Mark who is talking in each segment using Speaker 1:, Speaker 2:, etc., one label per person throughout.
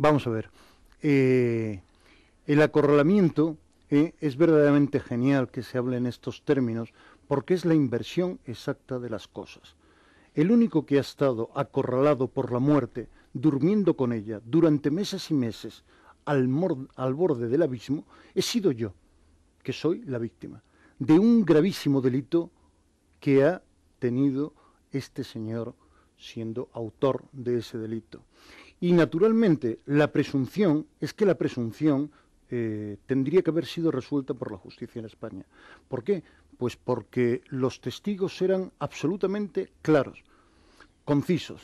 Speaker 1: Vamos a ver. Eh, el acorralamiento eh, es verdaderamente genial que se hable en estos términos porque es la inversión exacta de las cosas. El único que ha estado acorralado por la muerte, durmiendo con ella durante meses y meses al, al borde del abismo, he sido yo, que soy la víctima, de un gravísimo delito que ha tenido este señor siendo autor de ese delito. Y naturalmente, la presunción es que la presunción eh, tendría que haber sido resuelta por la justicia en España. ¿Por qué? Pues porque los testigos eran absolutamente claros, concisos,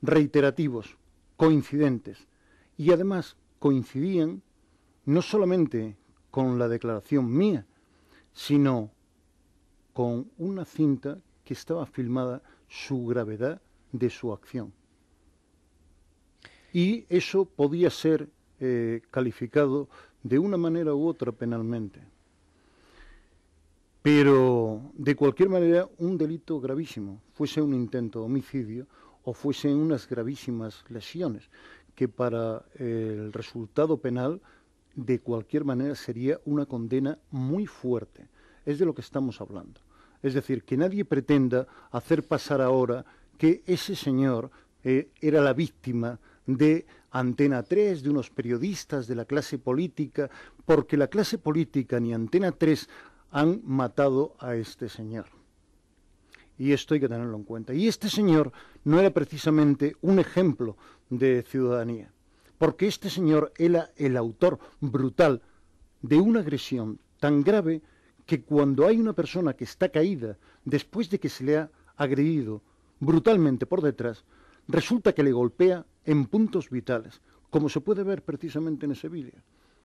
Speaker 1: reiterativos, coincidentes. Y además coincidían no solamente con la declaración mía, sino con una cinta que estaba filmada su gravedad de su acción y eso podía ser eh, calificado de una manera u otra penalmente. Pero, de cualquier manera, un delito gravísimo, fuese un intento de homicidio o fuesen unas gravísimas lesiones, que para eh, el resultado penal, de cualquier manera, sería una condena muy fuerte. Es de lo que estamos hablando. Es decir, que nadie pretenda hacer pasar ahora que ese señor eh, era la víctima de Antena 3, de unos periodistas de la clase política, porque la clase política ni Antena 3 han matado a este señor. Y esto hay que tenerlo en cuenta. Y este señor no era precisamente un ejemplo de ciudadanía, porque este señor era el autor brutal de una agresión tan grave que cuando hay una persona que está caída después de que se le ha agredido brutalmente por detrás, resulta que le golpea en puntos vitales, como se puede ver precisamente en ese vídeo.